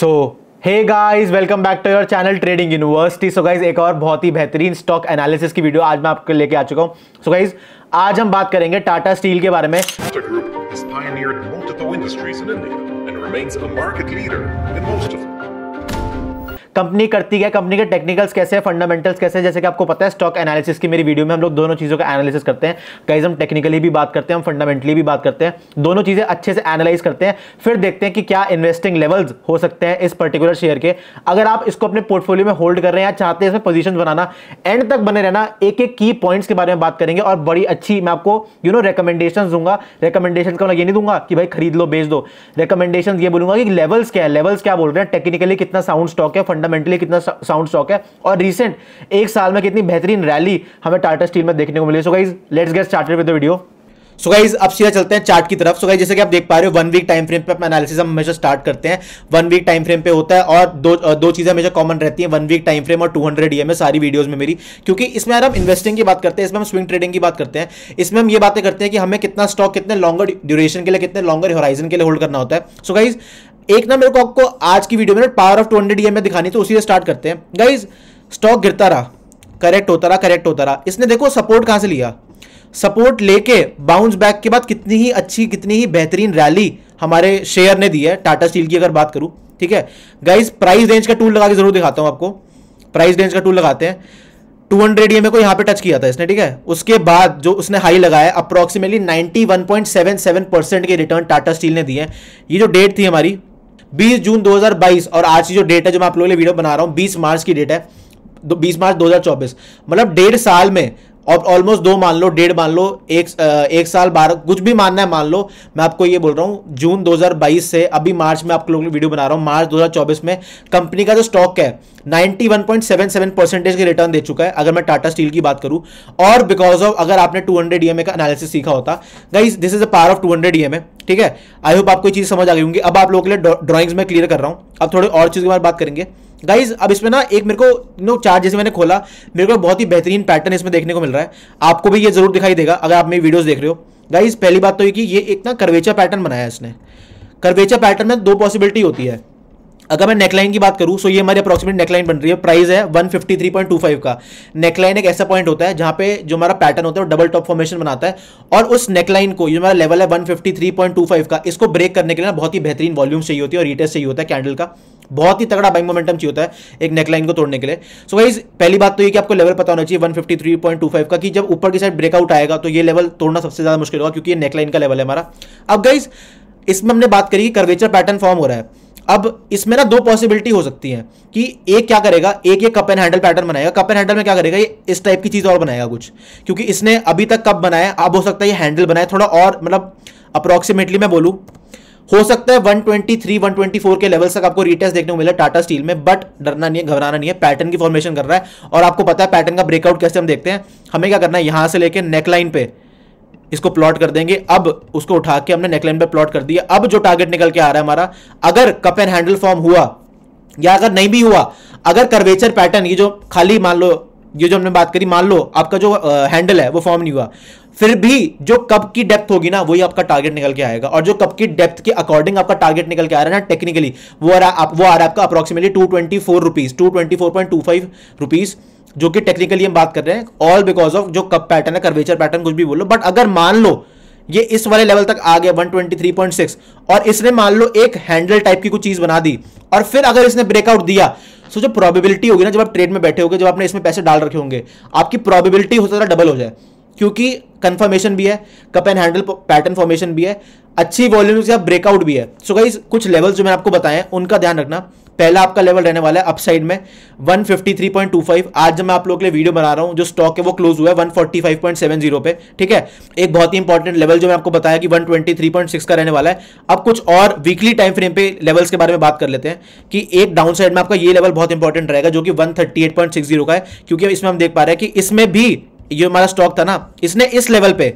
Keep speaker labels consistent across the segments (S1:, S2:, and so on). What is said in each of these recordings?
S1: so hey guys welcome back to your channel trading university so guys एक और बहुत ही बेहतरीन स्टॉक एनालिसिस की वीडियो आज मैं आपको लेके आ चुका हूँ सो गाइज आज हम बात करेंगे टाटा स्टील के बारे में in कंपनी करती है कंपनी के टेक्निकल्स कैसे हैं फंडामेंटल्स कैसे हैं जैसे कि आपको पता है स्टॉक एनालिसिस की मेरी वीडियो में हम लोग दोनों चीज़ों का एनालिसिस करते हैं कहीं हम टेक्निकली भी बात करते हैं हम फंडामेंटली भी बात करते हैं दोनों चीज़ें अच्छे से एनालाइज करते हैं फिर देखते हैं कि क्या इन्वेस्टिंग लेवल्स हो सकते हैं इस पर्टिकुलर शेयर के अगर आप इसको अपने पोर्टफोलियो में होल्ड कर रहे हैं या चाहते हैं इसमें पोजिशन बनाना एंड तक बने रहना एक एक की पॉइंट्स के बारे में बात करेंगे और बड़ी अच्छी मैं आपको यू नो रिकमेंडेशन दूंगा रिकमेंडेशन का मैं मतलब ये नहीं दूंगा कि भाई खरीद लो बेच दो रिकमेंडेशन ये बोलूंगा कि लेवल्स क्या है लेवल्स क्या बोल रहे हैं टेक्निकली कितना साउंड स्टॉक है फंड फंडामेंटली कितना साउंड स्टॉक है और रिसेंट एक साल में कितनी बेहतरीन रैली हमें टाटा स्टील में देखने को मिली so guys let's get started with the video so guys अब सीधा चलते हैं चार्ट की तरफ सो गाइज जैसे कि आप देख पा रहे हो वन वीक टाइम फ्रेम पे अपना एनालिसिस हम हमेशा स्टार्ट करते हैं वन वीक टाइम फ्रेम पे होता है और दो दो चीज़ें हमेशा कॉमन रहती हैं वन वीक टाइम फ्रेम और 200 हंड्रेड ई सारी वीडियोस में मेरी क्योंकि इसमें यार हम इन्वेस्टिंग की बात करते हैं इसमें हम स्विंग ट्रेडिंग की बात करते हैं इसमें हम ये बातें करते हैं कि हमें कितना स्टॉक कितने लॉन्गर ड्यूरेशन के लिए कितने लॉन्गर होराइजन के लिए होल्ड करना होता है सो so गाइज एक ना मेरे को आपको आज की वीडियो में पावर ऑफ टू हंड्रेड में दिखानी तो उसी से स्टार्ट करते हैं गाइज स्टॉक गिरता रहा करेक्ट होता रहा करेक्ट होता रहा इसने देखो सपोर्ट कहाँ से लिया सपोर्ट लेके बाउंस बैक के बाद कितनी ही अच्छी कितनी ही बेहतरीन रैली हमारे शेयर ने दी है टाटा स्टील की अगर बात करूँ ठीक है गाइज प्राइस रेंज का टूल लगा के जरूर दिखाता हूँ आपको प्राइस रेंज का टूल लगाते हैं टू हंड्रेड ई को यहाँ पे टच किया था इसने ठीक है उसके बाद जो उसने हाई लगाया अप्रॉक्सीमेटली 91.77 परसेंट के रिटर्न टाटा स्टील ने दिए ये जो डेट थी हमारी 20 जून 2022 और आज की जो डेट है जो मैं आप लोगों के लिए वीडियो बना रहा हूँ 20 मार्च की डेट है बीस मार्च 2024 मतलब डेढ़ साल में और ऑलमोस्ट दो मान लो डेढ़ मान लो एक एक साल बारह कुछ भी मानना है मान लो मैं आपको ये बोल रहा हूँ जून 2022 से अभी मार्च में आप लोगों वीडियो बना रहा हूँ मार्च 2024 में कंपनी का जो स्टॉक है 91.77 परसेंटेज के रिटर्न दे चुका है अगर मैं टाटा स्टील की बात करूँ और बिकॉज ऑफ अगर आपने टू हंड्रेड का एनालिसिस सीखा होता guys this is a par of two hundred ठीक है आई होप आपको चीज़ समझ आ गई होंगी अब आप लोगों के लिए ड्रॉइंग्स में क्लियर कर रहा हूँ अब थोड़े और चीज़ के बारे बात करेंगे गाइज अब इसमें ना एक मेरे को नो चार्ट जैसे मैंने खोला मेरे को बहुत ही बेहतरीन पैटर्न इसमें देखने को मिल रहा है आपको भी ये जरूर दिखाई देगा अगर आप मेरी वीडियोस देख रहे हो गाइज पहली बात तो ये कि ये एक ना करवेचा पैटर्न बनाया है इसने करवेचा पैटर्न में दो पॉसिबिलिटी होती है अगर मैं नेकलाइन की बात करूँ सो ये हमारी अप्रॉक्सिमेट नेकलाइन बन रही है प्राइस है 153.25 का नेकलाइन एक ऐसा पॉइंट होता है जहां पे जो हमारा पैटर्न होता है वो डबल टॉप फॉर्मेशन बनाता है और उस नेकलाइन को जो हमारा लेवल है 153.25 का इसको ब्रेक करने के लिए ना बहुत ही बेहतरीन वॉल्यूम चाहिए होती है और रिटेस्ट चाहिए होता है कैंडल का बहुत ही तगड़ा बाइंग मोमेंटम चाहिए होता है एक नेकलाइन को तोड़ने के लिए सो so वाइज पहली बात तो ये कि आपको लेवल पता होना चाहिए 153.25 का कि जब ऊपर की साइड ब्रेकआउट आएगा तो ये लेवल तोड़ना सबसे ज़्यादा मुश्किल होगा क्योंकि ये नेकलाइन का लेवल है हमारा अब गाइज इसमें हमने बात करी कि कर्वेचर पैटर्न फॉर्म हो रहा है अब इसमें ना दो पॉसिबिलिटी हो सकती है कि एक क्या करेगा एक ये कप एंड हैंडल पैटर्न बनाएगा कप एंड हैंडल में क्या करेगा ये इस टाइप की चीज़ और बनाएगा कुछ क्योंकि इसने अभी तक कप बनाया अब हो सकता है ये हैंडल बनाए थोड़ा और मतलब अप्रोक्सीमेटली मैं बोलू हो सकता है 123, 124 के लेवल तक आपको रिटेस्ट देखने को मिला टाटा स्टील में बट डरना नहीं है घबराना नहीं है पैटर्न की फॉर्मेशन कर रहा है और आपको पता है पैटर्न का ब्रेकआउट कैसे हम देखते हैं हमें क्या करना है यहां से लेकर नेकलाइन पे इसको प्लॉट कर देंगे अब उसको उठा के हमने नेकलाइन पे प्लॉट कर दिया अब जो टारगेट निकल के आ रहा है हमारा अगर कप एंड हैंडल फॉर्म हुआ या अगर नहीं भी हुआ अगर कर्वेचर पैटर्न ये जो खाली मान लो ये जो हमने बात करी मान लो आपका जो हैंडल है वो फॉर्म नहीं हुआ फिर भी जो कप की डेप्थ होगी ना वही आपका टारगेट निकल के आएगा और जो कप की डेप्थ के अकॉर्डिंग आपका टारगेट निकल के आ रहा है ना टेक्निकली वो आ रहा आप, वो आ रहा है आपका approximately two twenty four rupees two twenty four point two five rupees जो कि टेक्निकली हम बात कर रहे हैं ऑल बिकॉज ऑफ जो कप पैटर्न है कर्वेचर पैटर्न कुछ भी बोलो बट अगर मान लो ये इस वाले लेवल तक आ गया 123.6 और इसने मान लो एक हैंडल टाइप की कुछ चीज बना दी और फिर अगर इसने ब्रेकआउट दिया सो जो प्रोबेबिलिटी होगी ना जब आप ट्रेड में बैठे होंगे जब आपने इसमें पैसे डाल रखे होंगे आपकी प्रोबेबिलिटी हो सकता है डबल हो जाए क्योंकि कंफर्मेशन भी है cup and handle pattern formation भी है अच्छी वॉल्यूम से ब्रेकआउट भी है सो so गाइज कुछ लेवल जो मैंने आपको बताए उनका ध्यान रखना पहला आपका लेवल रहने वाला है अपसाइड में 153.25 आज जब मैं आप लोगों के लिए वीडियो बना रहा हूं जो स्टॉक है वो क्लोज हुआ है 145.70 पे ठीक है एक बहुत ही इंपॉर्टेंट लेवल जो मैं आपको बताया कि 123.6 का रहने वाला है अब कुछ और वीकली टाइम फ्रेम पे लेवल्स के बारे में बात कर लेते हैं कि एक डाउन साइड में आपका ये लेवल बहुत इंपॉर्टेंट रहेगा जो कि वन का है क्योंकि इसमें हम देख पा रहे हैं कि इसमें भी ये हमारा स्टॉक था ना इसने इस लेवल पे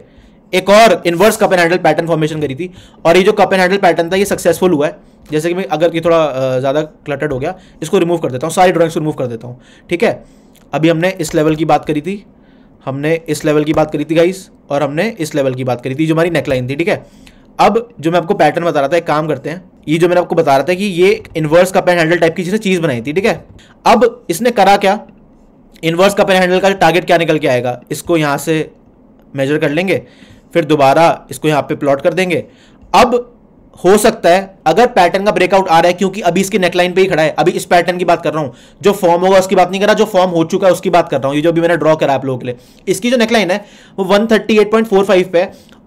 S1: एक और inverse cup and handle pattern formation करी थी और ये जो कप एंड हैंडल पैटर्न था ये सक्सेसफुल हुआ है जैसे कि मैं अगर ये थोड़ा ज़्यादा क्लटर्ड हो गया इसको रिमूव कर देता हूँ सारी ड्राइंग्स रिमूव कर देता हूँ ठीक है अभी हमने इस लेवल की बात करी थी हमने इस लेवल की बात करी थी गाइस और हमने इस लेवल की बात करी थी जो हमारी नेकलाइन थी ठीक है अब जो मैं आपको पैटर्न बता रहा था एक काम करते हैं ये जो मैंने आपको बता रहा था कि ये inverse cup and handle type की जिसने चीज़ बनाई थी ठीक है अब इसने करा क्या इनवर्स का हैंडल का टारगेट क्या निकल के आएगा इसको यहाँ से मेजर कर लेंगे फिर दोबारा इसको यहाँ पे प्लॉट कर देंगे अब हो सकता है अगर पैटर्न का ब्रेकआउट आ रहा है क्योंकि अभी इसके नेकलाइन पे ही खड़ा है अभी इस पैटर्न की बात कर रहा हूँ जो फॉर्म होगा उसकी बात नहीं कर रहा जो फॉर्म हो चुका है उसकी बात कर रहा हूँ ये जो अभी मैंने ड्रॉ करा आप लोगों के लिए इसकी जो नेकलाइन है वो 138.45 पे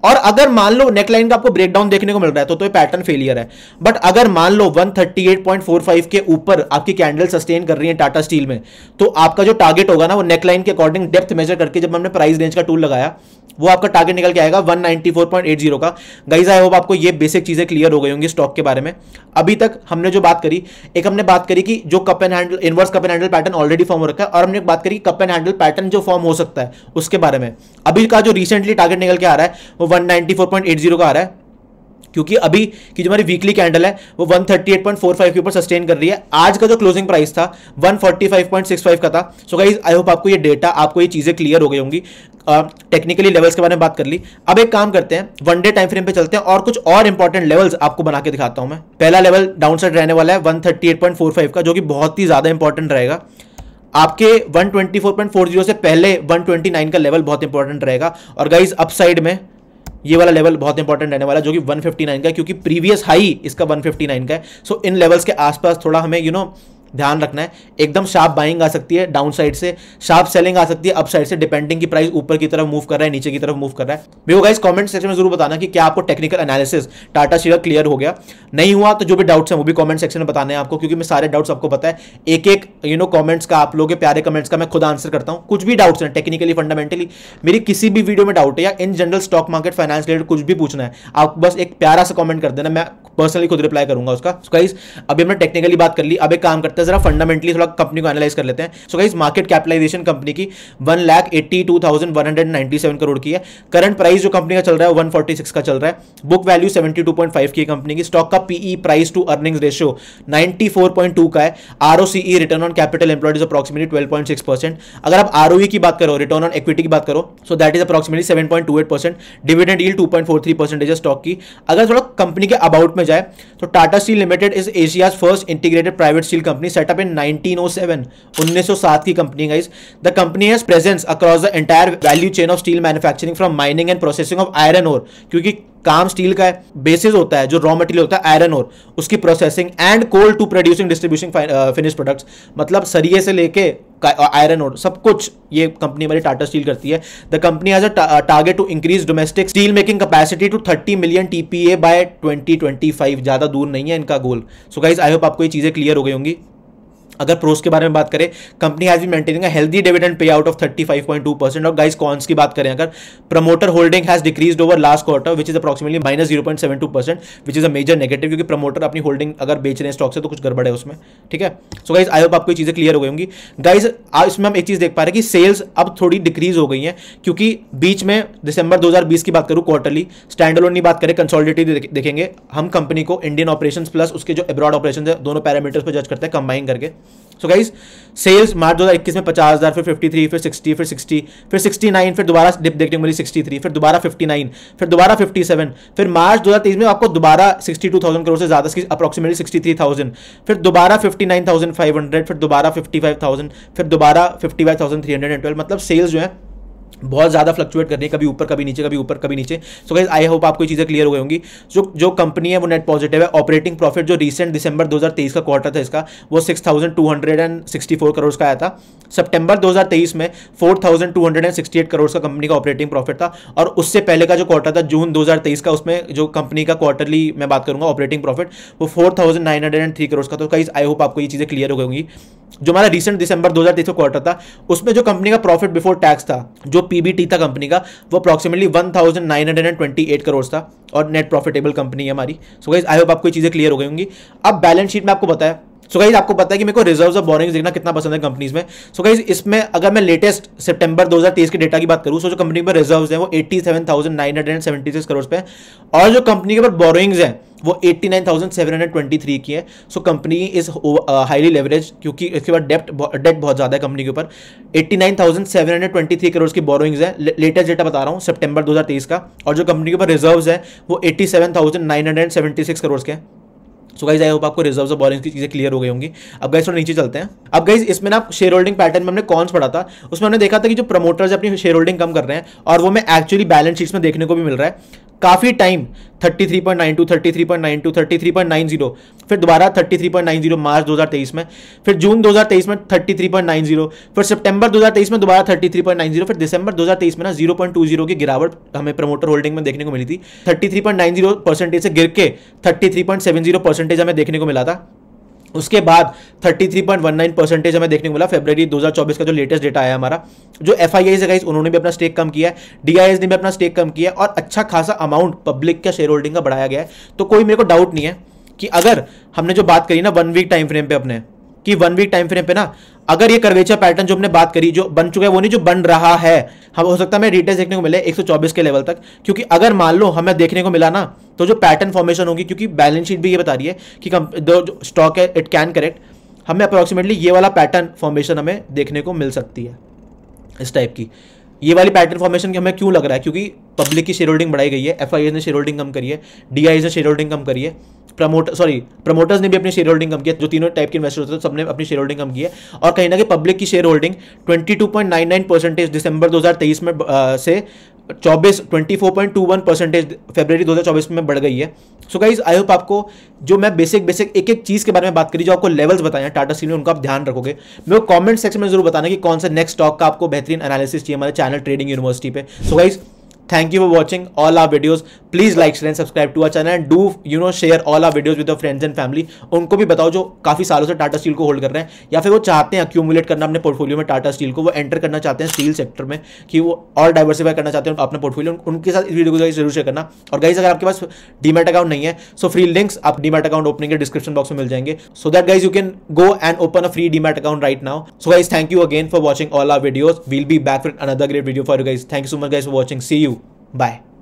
S1: और अगर मान लो नेकलाइन का आपको ब्रेकडाउन देखने को मिल रहा है तो, तो ये पैटर्न फेलियर है बट अगर मान लो 138.45 के ऊपर आपकी कैंडल सस्टेन कर रही है टाटा स्टील में तो आपका जो टारगेट होगा ना वो नेकलाइन के अकॉर्डिंग डेप्थ मेजर करके जब हमने प्राइस रेंज का टूल लगाया वो आपका टारगेट निकल के आएगा 194.80 का गाइस आई होप आपको ये बेसिक चीज़ें क्लियर हो गई होंगी स्टॉक के बारे में अभी तक हमने जो बात करी एक हमने बात करी कि जो cup and handle inverse cup and handle pattern already form हो रखा है और हमने एक बात करी कप एंड हैंडल पैटर्न जो फॉर्म हो सकता है उसके बारे में अभी का जो रिसेंटली टारगेट निकल के आ रहा है वो 194.80 का आ रहा है क्योंकि अभी की जो हमारी वीकली कैंडल है वो 138.45 के ऊपर सस्टेन कर रही है आज का जो क्लोजिंग प्राइस था 145.65 का था सो गाइज आई होप आपको ये डेटा आपको ये चीज़ें क्लियर हो गई होंगी टेक्निकली लेवल्स के बारे में बात कर ली अब एक काम करते हैं वन डे टाइम फ्रेम पे चलते हैं और कुछ और इंपॉर्टेंट लेवल्स आपको बना के दिखाता हूं मैं पहला लेवल डाउन साइड रहने वाला है वन का जो कि बहुत ही ज़्यादा इंपॉर्टेंट रहेगा आपके 124.40 से पहले 129 का लेवल बहुत इंपॉर्टेंट रहेगा और गाइज अपसाइड में ये वाला लेवल बहुत इंपॉर्टेंट रहने वाला जो कि 159 का क्योंकि प्रीवियस हाई इसका 159 का है सो so, इन लेवल्स के आसपास थोड़ा हमें यू you नो know, ध्यान रखना है एकदम शार्प बाइंग आ सकती है डाउन साइड से शार्प सेलिंग आ सकती है अप साइड से डिपेंडिंग की प्राइस ऊपर की तरफ मूव कर रहा है नीचे की तरफ मूव कर रहा है मेरे गाइस कमेंट सेक्शन में जरूर बताना कि क्या आपको technical analysis Tata share clear हो गया नहीं हुआ तो जो भी डाउट्स हैं वो भी कॉमेंट सेक्शन में बताने हैं आपको क्योंकि मैं सारे डाउट्स आपको पता है एक एक यू नो कॉमेंट्स का आप लोग के प्यारे कमेंट्स का मैं खुद आंसर करता हूँ कुछ भी डाउट्स हैं टेक्निकली फंडामेंटली मेरी किसी भी वीडियो में डाउट है या in general stock market finance related कुछ भी पूछना है आप बस एक प्यारा सा कॉमेंट कर देना मैं पर्सनली खुद रिप्लाई करूंगा उसका गाइस अभी हमने टेक्निकली बात कर ली अब एक काम करते हैं જરા ફંડામેન્ટલી થોડા કંપની કો アナ લાઈઝ કર લેતે હે so guys market capitalization company કી 182197 કરોડ કી હે કરંટ પ્રાઈસ જો કંપની કા ચલ રહા હે 146 કા ચલ રહા હે બુક વેલ્યુ 72.5 કી કંપની કી સ્ટોક કા PE price to earnings ratio 94.2 કા હે ROC E return on capital employees approximately 12.6% અગર આપ આરઓઈ કી વાત કરો રિટર્ન ઓન ઇક્વિટી કી વાત કરો so that is approximately 7.28% dividend yield 2.43% stock કી અગર થોડા કંપની કે અબાઉટ મે જાય તો Tata steel limited is Asia's first integrated private steel company setup in 1907 1907 की company guys the company has presence across the entire value chain of steel manufacturing from mining and processing of iron ore क्योंकि काम steel का basis होता है जो raw material होता है iron और उसकी processing and coal to producing distribution finish products मतलब सरिये से लेके आयरन और uh, सब कुछ ये कंपनी हमारी टाटा स्टील करती है the company has a target to increase domestic steel making capacity to 30 million TPA by 2025 ज़्यादा दूर नहीं है इनका गोल सो गाइज आई होप आपको ये चीज़ें क्लियर हो गई होंगी अगर प्रोस के बारे में बात करें company has be maintaining a healthy dividend pay out of 35.2 percent और गाइस कॉन्स की बात करें अगर promoter holding has decrease over last quarter which is approximately minus zero point seven two percent which is a major negative क्योंकि promoter अपनी holding अगर बेच रहे हैं स्टॉक से तो कुछ गड़बड़ है उसमें ठीक है सो गाइज आई होप आपको ये चीज़ें क्लियर हो गई होंगी गाइज इसमें हम एक चीज़ देख पा रहे हैं कि सेल्स अब थोड़ी डिक्रीज हो गई है क्योंकि बीच में दिसंबर दो की बात करूँ क्वार्टरली स्टैंड अलोन की बात करें कंसोलिडेटेड देखेंगे हम कंपनी को इंडियन ऑपरेशन प्लस उसके जो एब्रॉड ऑपरेशन है दोनों पैरामीटर्स पर जज करते हैं कंबाइन करके सो गाइज सेल्स मार्च दो हज़ार इक्कीस में पचास हज़ार फिर फिफ्टी थ्री फिर सिक्सटी फिर सिक्सटी फिर सिक्सटी नाइन फिर दोबारा डिप देखने को मिली सिक्सटी थ्री फिर दोबारा फिफ्टी नाइन फिर दोबारा फिफ्टी सेवन फिर मार्च दो हज़ार तेईस में आपको दोबारा सिक्सटी टू थाउजेंड करोड़ से ज़्यादा अप्रॉक्सीमेटली सिक्सटी थ्री थाउजेंड फिर दोबारा fifty nine thousand five hundred फिर दोबारा फिफ्टी फाइव थाउजेंड फिर दोबारा fifty five thousand three hundred and twelve मतलब सेल्स जो है बहुत ज़्यादा फ्लक्चुएट कर रही है कभी ऊपर कभी नीचे कभी ऊपर कभी नीचे सो गाइज आई होप आपको चीज़ें क्लियर हो गई होंगी जो जो कंपनी है वो नेट पॉजिटिव है ऑपरेटिंग प्रॉफिट जो रिसेंट दिसंबर 2023 का क्वार्टर था इसका वो 6,264 करोड़ का आया था सितंबर 2023 में 4,268 करोड़ का कंपनी का ऑपरेटिंग प्रॉफिट था और उससे पहले का जो क्वार्टर था जून 2023 का उसमें जो कंपनी का क्वार्टरली मैं बात करूंगा ऑपरेटिंग प्रॉफिट वो 4,903 करोड़ का तो गाइज आई होप आपको ये चीज़ें क्लियर हो गई होंगी जो हमारा रिसेंट दिसंबर 2023 का क्वार्टर था उसमें जो कंपनी का प्रॉफिट बिफोर टैक्स था जो पीबीटी था कंपनी का वो अप्रॉक्सीमेटली 1928 करोड़ था और नेट प्रॉफिटेबल कंपनी है हमारी सो गाइज आई होप आपको ये चीज़ें क्लियर हो गई होंगी अब बैलेंस शीट में आपको बताया सो गाइज आपको पता है कि मेरे को रिजर्व ऑफ बोरिंग्स देखना कितना पसंद है कंपनीज में सो गाइज इसमें अगर मैं लेटेस्ट सितंबर 2023 के डेटा की बात करूँ सो जो कंपनी पर रिजर्व है वो एट्टी करोड़ पे और जो कंपनी के पर बोरिंग्स हैं वो 89,723 की है so company is highly leverage क्योंकि इसके बाद डेप्ट डेट बहुत ज़्यादा है कंपनी के ऊपर 89,723 करोड़ की बोरोइंग्स है लेटेस्ट डेटा बता रहा हूँ सितंबर 2023 का और जो कंपनी के ऊपर रिजर्व्स है वो 87,976 करोड़ के हैं सो गाइज आई होप आपको रिजर्व और बॉलिंग की चीज़ें क्लियर हो गई होंगी अब गाइज थोड़ा नीचे चलते हैं अब गाइज इसमें ना शेयर होल्डिंग पैटर्न में हमने कॉन्स पढ़ा था उसमें हमने देखा था कि जो प्रमोटर्स अपनी शेयर होल्डिंग कम कर रहे हैं और वो हमें एक्चुअली बैलेंस शीट्स में देखने को भी मिल रहा है काफ़ी टाइम 33.92, 33.92, 33.90, फिर दोबारा 33.90 मार्च 2023 में फिर जून 2023 में 33.90, फिर सितंबर 2023 में दोबारा 33.90, फिर दिसंबर 2023 में ना 0.20 की गिरावट हमें प्रमोटर होल्डिंग में देखने को मिली थी 33.90 परसेंटेज से गिर के 33.70 परसेंटेज हमें देखने को मिला था उसके बाद 33.19 परसेंटेज हमें देखने को मिला फेब्रवरी 2024 का जो लेटेस्ट डेटा आया हमारा जो एफ आई है गाइस उन्होंने भी अपना स्टेक कम किया है डीआईएस ने भी अपना स्टेक कम किया है और अच्छा खासा अमाउंट पब्लिक का शेयर होल्डिंग का बढ़ाया गया है तो कोई मेरे को डाउट नहीं है कि अगर हमने जो बात करी ना वन वीक टाइम फ्रेम पे अपने कि वन वीक टाइम फ्रेम पे ना अगर ये कर्वेचर पैटर्न जो हमने बात करी जो बन चुका है वो नहीं जो बन रहा है हम हो सकता है हमें डिटेल्स देखने को मिले 124 के लेवल तक क्योंकि अगर मान लो हमें देखने को मिला ना तो जो पैटर्न फॉर्मेशन होगी क्योंकि बैलेंस शीट भी ये बता रही है कि जो स्टॉक है इट कैन करेक्ट हमें अप्रॉक्सीमेटली ये वाला पैटर्न फॉर्मेशन हमें देखने को मिल सकती है इस टाइप की ये वाली पैटर्न फॉर्मेशन के हमें क्यों लग रहा है क्योंकि पब्लिक की शेयर होल्डिंग बढ़ाई गई है एफ ने शेयर होल्डिंग कम करी है डी ने शेयर होल्डिंग कम करी है प्रमोटर सॉरी प्रमोटर्स ने भी अपनी शेयर होल्डिंग कम किया जो तीनों टाइप के इन्वेस्टर होते हैं सबने अपनी शेयर होल्डिंग कम की है और कहीं ना कहीं पब्लिक की share holding twenty two point nine nine percentage दिसंबर दो हजार तेईस में आ, से चौबीस twenty four point two one percentage February दो हज़ार चौबीस में बढ़ गई है सो गाइज आई होप आपको जो मैं बेसिक बेसिक एक एक चीज़ के बारे में बात करी जो आपको लेवल्स बताए हैं टाटा स्टील में उनका आप ध्यान रखोगे मेरे को कॉमेंट सेक्शन में जरूर बताना कि कौन सा नेक्स्ट स्टॉक का आपको बेहतरीन एनालिसिस चाहिए हमारे चैनल ट्रेडिंग यूनिवर्सिटी पे so guys thank you for watching all our videos please like share and subscribe to our channel and do you know share all our videos with friends and family उनको भी बताओ जो काफ़ी सालों से Tata steel को hold कर रहे हैं या फिर वो चाहते हैं अक्यूमुलेट करना अपने पोर्टफोलियो में टाटा स्टील को वो एंटर करना चाहते हैं स्टील सेक्टर में कि वो और डाइवर्सिफाई करना चाहते हैं अपने पोर्टफोलियो उनके साथ इस वीडियो को जरूर शेयर करना और गाइज अगर आपके पास डीमेट अकाउंट नहीं है सो फ्री लिंक्स आप डीमेट अकाउंट ओपनिंग के डिस्क्रिप्शन बॉक्स में मिल जाएंगे so that guys you can go and open a free demat account right now so guys thank you again for watching all our videos will be back with another great video for you guys thank you so much guys for watching see you bye